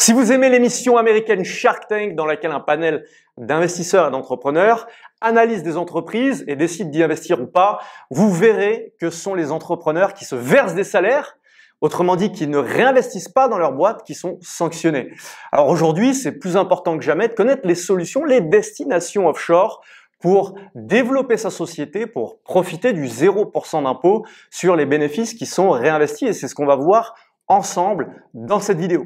si vous aimez l'émission américaine Shark Tank dans laquelle un panel d'investisseurs et d'entrepreneurs analyse des entreprises et décide d'y investir ou pas, vous verrez que sont les entrepreneurs qui se versent des salaires, autrement dit qui ne réinvestissent pas dans leur boîte, qui sont sanctionnés. Alors aujourd'hui, c'est plus important que jamais de connaître les solutions, les destinations offshore pour développer sa société, pour profiter du 0% d'impôt sur les bénéfices qui sont réinvestis et c'est ce qu'on va voir ensemble dans cette vidéo.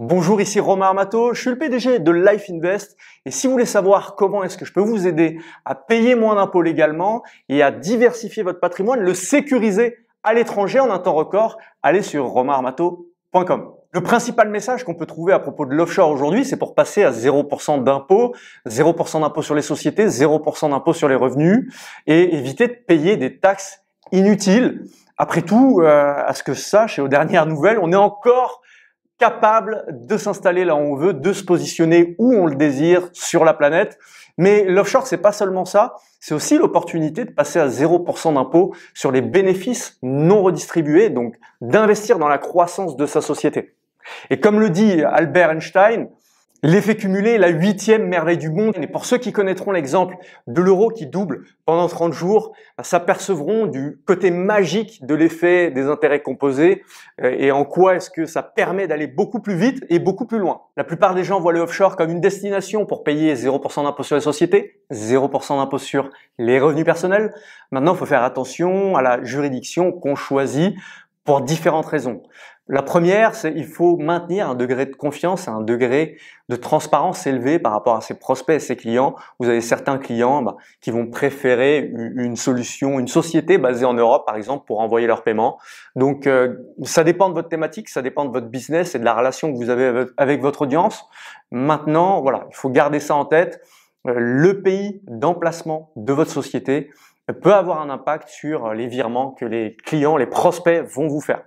Bonjour, ici Romain Armato, je suis le PDG de Life Invest et si vous voulez savoir comment est-ce que je peux vous aider à payer moins d'impôts légalement et à diversifier votre patrimoine, le sécuriser à l'étranger en un temps record, allez sur romainarmato.com. Le principal message qu'on peut trouver à propos de l'offshore aujourd'hui, c'est pour passer à 0% d'impôts, 0% d'impôts sur les sociétés, 0% d'impôts sur les revenus et éviter de payer des taxes inutiles. Après tout, euh, à ce que je sache et aux dernières nouvelles, on est encore capable de s'installer là où on veut, de se positionner où on le désire sur la planète. Mais l'offshore, c'est pas seulement ça, c'est aussi l'opportunité de passer à 0% d'impôt sur les bénéfices non redistribués, donc d'investir dans la croissance de sa société. Et comme le dit Albert Einstein, L'effet cumulé est la huitième merveille du monde. Et pour ceux qui connaîtront l'exemple de l'euro qui double pendant 30 jours, ben, s'apercevront du côté magique de l'effet des intérêts composés euh, et en quoi est-ce que ça permet d'aller beaucoup plus vite et beaucoup plus loin. La plupart des gens voient le offshore comme une destination pour payer 0% d'impôt sur les sociétés, 0% d'impôt sur les revenus personnels. Maintenant, il faut faire attention à la juridiction qu'on choisit pour différentes raisons. La première, c'est il faut maintenir un degré de confiance, un degré de transparence élevé par rapport à ses prospects et ses clients. Vous avez certains clients bah, qui vont préférer une solution, une société basée en Europe, par exemple, pour envoyer leurs paiements. Donc, euh, ça dépend de votre thématique, ça dépend de votre business et de la relation que vous avez avec votre audience. Maintenant, voilà, il faut garder ça en tête. Euh, le pays d'emplacement de votre société peut avoir un impact sur les virements que les clients, les prospects vont vous faire.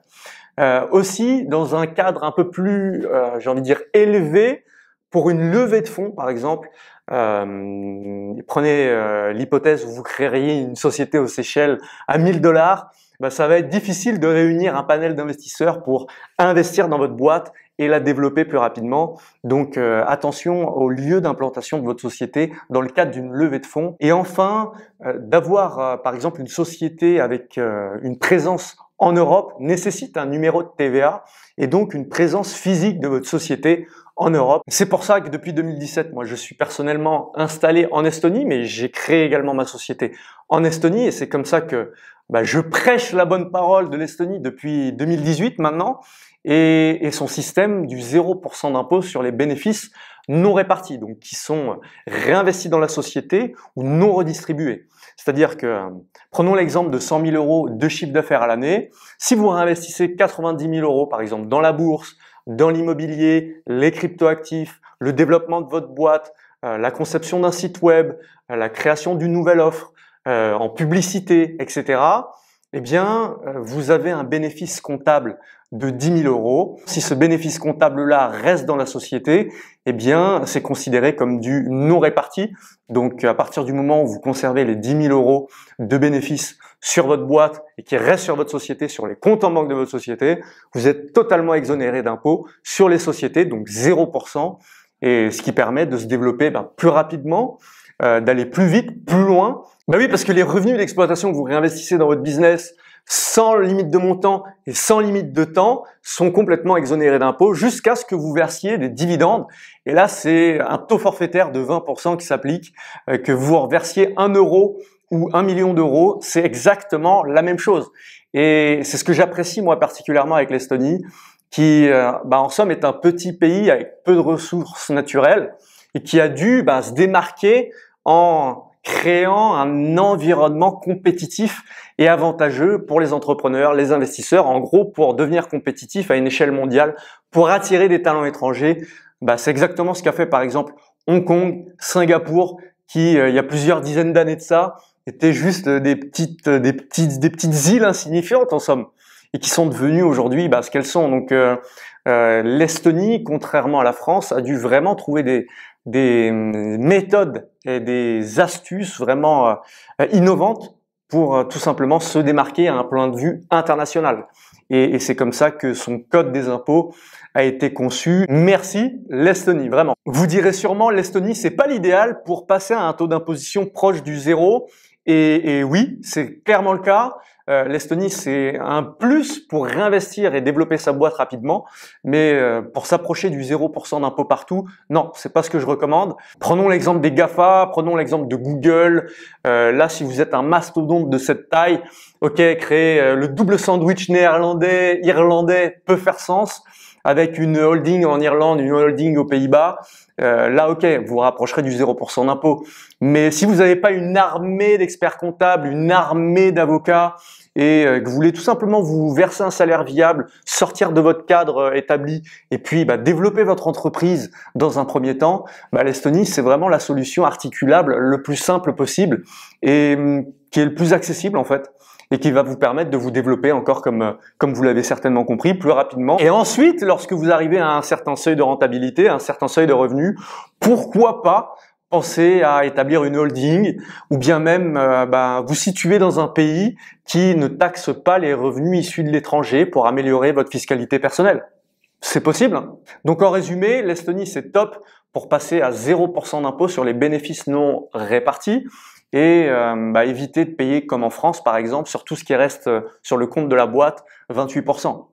Euh, aussi, dans un cadre un peu plus, euh, j'ai envie de dire, élevé, pour une levée de fonds, par exemple, euh, prenez l'hypothèse où vous créeriez une société aux Seychelles à 1000 dollars, bah, ça va être difficile de réunir un panel d'investisseurs pour investir dans votre boîte et la développer plus rapidement. Donc euh, attention au lieu d'implantation de votre société dans le cadre d'une levée de fonds. Et enfin, euh, d'avoir euh, par exemple une société avec une présence en Europe nécessite un numéro de TVA et donc une présence physique de votre société en Europe. C'est pour ça que depuis 2017, moi, je suis personnellement installé en Estonie, mais j'ai créé également ma société en Estonie et c'est comme ça que bah, je prêche la bonne parole de l'Estonie depuis 2018 maintenant et, et son système du 0% d'impôt sur les bénéfices non répartis, donc qui sont réinvestis dans la société ou non redistribués. C'est-à-dire que, euh, prenons l'exemple de 100 000 euros de chiffre d'affaires à l'année, si vous réinvestissez 90 000 euros par exemple dans la bourse, dans l'immobilier, les cryptoactifs, le développement de votre boîte, euh, la conception d'un site web, euh, la création d'une nouvelle offre, en publicité, etc eh bien, euh, vous avez un bénéfice comptable de 10 000 euros. Si ce bénéfice comptable-là reste dans la société, eh bien, c'est considéré comme du non réparti. Donc, à partir du moment où vous conservez les 10 000 euros de bénéfice sur votre boîte et qui reste sur votre société, sur les comptes en banque de votre société, vous êtes totalement exonéré d'impôts sur les sociétés, donc 0%, et ce qui permet de se développer ben, plus rapidement, euh, d'aller plus vite, plus loin. Ben oui, parce que les revenus d'exploitation que vous réinvestissez dans votre business sans limite de montant et sans limite de temps sont complètement exonérés d'impôts jusqu'à ce que vous versiez des dividendes. Et là, c'est un taux forfaitaire de 20% qui s'applique, euh, que vous reversiez 1 euro ou 1 million d'euros, c'est exactement la même chose. Et c'est ce que j'apprécie moi particulièrement avec l'Estonie, qui euh, bah, en somme est un petit pays avec peu de ressources naturelles et qui a dû bah, se démarquer en créant un environnement compétitif et avantageux pour les entrepreneurs, les investisseurs, en gros pour devenir compétitif à une échelle mondiale, pour attirer des talents étrangers. Bah, c'est exactement ce qu'a fait par exemple Hong Kong, Singapour, qui euh, il y a plusieurs dizaines d'années de ça étaient juste des petites, des petites, des petites îles insignifiantes en somme, et qui sont devenues aujourd'hui bah, ce qu'elles sont. Donc euh, euh l'Estonie, contrairement à la France, a dû vraiment trouver des, des hum, méthodes des astuces vraiment euh, innovantes pour euh, tout simplement se démarquer à un point de vue international. Et, c'est comme ça que son code des impôts a été conçu. Merci l'Estonie, vraiment. Vous direz sûrement l'Estonie, c'est pas l'idéal pour passer à un taux d'imposition proche du zéro et, oui, c'est clairement le cas. Euh, L'Estonie, c'est un plus pour réinvestir et développer sa boîte rapidement, mais euh, pour s'approcher du 0% d'impôt partout, non, c'est pas ce que je recommande. Prenons l'exemple des GAFA, prenons l'exemple de Google. Euh, là, si vous êtes un mastodonte de cette taille, ok, créer le double sandwich néerlandais, irlandais peut faire sens avec une holding en Irlande, une holding aux Pays-Bas, euh, là, ok, vous rapprocherez du 0% d'impôt. Mais si vous n'avez pas une armée d'experts comptables, une armée d'avocats, et euh, que vous voulez tout simplement vous verser un salaire viable, sortir de votre cadre euh, établi, et puis bah, développer votre entreprise dans un premier temps, bah, l'Estonie, c'est vraiment la solution articulable le plus simple possible et hum, qui est le plus accessible en fait et qui va vous permettre de vous développer encore comme, euh, comme vous l'avez certainement compris, plus rapidement. Et ensuite, lorsque vous arrivez à un certain seuil de rentabilité, un certain seuil de revenus, pourquoi pas penser à établir une holding ou bien même euh, bah, vous situer dans un pays qui ne taxe pas les revenus issus de l'étranger pour améliorer votre fiscalité personnelle. C'est possible. Donc en résumé, l'Estonie c'est top pour passer à 0% d'impôt sur les bénéfices non répartis et euh, bah, éviter de payer comme en France par exemple sur tout ce qui reste euh, sur le compte de la boîte 28%.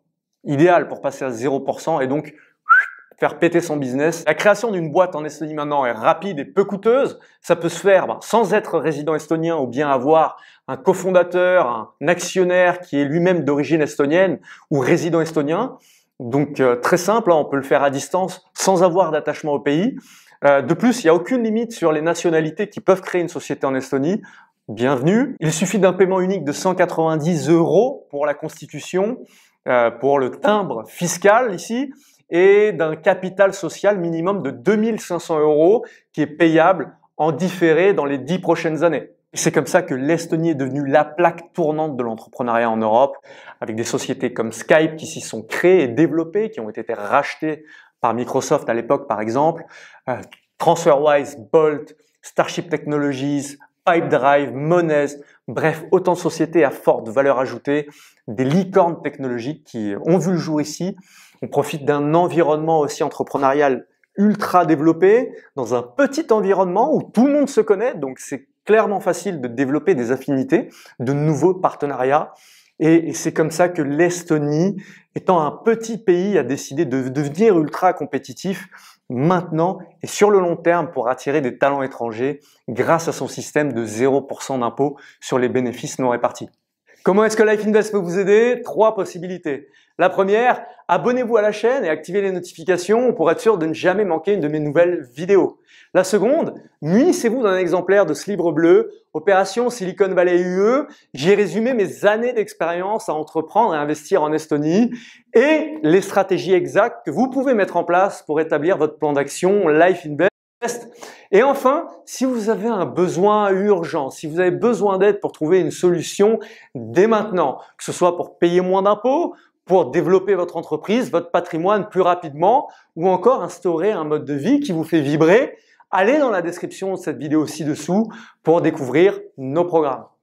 Idéal pour passer à 0% et donc faire péter son business. La création d'une boîte en Estonie maintenant est rapide et peu coûteuse. Ça peut se faire bah, sans être résident estonien ou bien avoir un cofondateur, un actionnaire qui est lui-même d'origine estonienne ou résident estonien. Donc euh, très simple, hein, on peut le faire à distance sans avoir d'attachement au pays. Euh, de plus, il n'y a aucune limite sur les nationalités qui peuvent créer une société en Estonie. Bienvenue. Il suffit d'un paiement unique de 190 euros pour la constitution, euh, pour le timbre fiscal ici, et d'un capital social minimum de 2500 euros qui est payable en différé dans les dix prochaines années. C'est comme ça que l'Estonie est devenue la plaque tournante de l'entrepreneuriat en Europe, avec des sociétés comme Skype qui s'y sont créées et développées, qui ont été rachetées par Microsoft à l'époque, par exemple, euh, TransferWise, Bolt, Starship Technologies, Pipedrive, Monez, bref, autant de sociétés à forte valeur ajoutée, des licornes technologiques qui ont vu le jour ici. On profite d'un environnement aussi entrepreneurial ultra développé, dans un petit environnement où tout le monde se connaît, donc c'est clairement facile de développer des affinités, de nouveaux partenariats. Et, c'est comme ça que l'Estonie, étant un petit pays, a décidé de, devenir ultra compétitif maintenant et sur le long terme pour attirer des talents étrangers grâce à son système de 0% d'impôt sur les bénéfices non répartis. Comment est-ce que Life Invest peut vous aider Trois possibilités. La première, abonnez-vous à la chaîne et activez les notifications pour être sûr de ne jamais manquer une de mes nouvelles vidéos. La seconde, munissez-vous d'un exemplaire de ce livre bleu, Opération Silicon Valley UE. J'ai résumé mes années d'expérience à entreprendre et investir en Estonie et les stratégies exactes que vous pouvez mettre en place pour établir votre plan d'action Life Invest. Et enfin, si vous avez un besoin urgent, si vous avez besoin d'aide pour trouver une solution dès maintenant, que ce soit pour payer moins d'impôts, pour développer votre entreprise, votre patrimoine plus rapidement, ou encore instaurer un mode de vie qui vous fait vibrer, allez dans la description de cette vidéo ci-dessous pour découvrir nos programmes.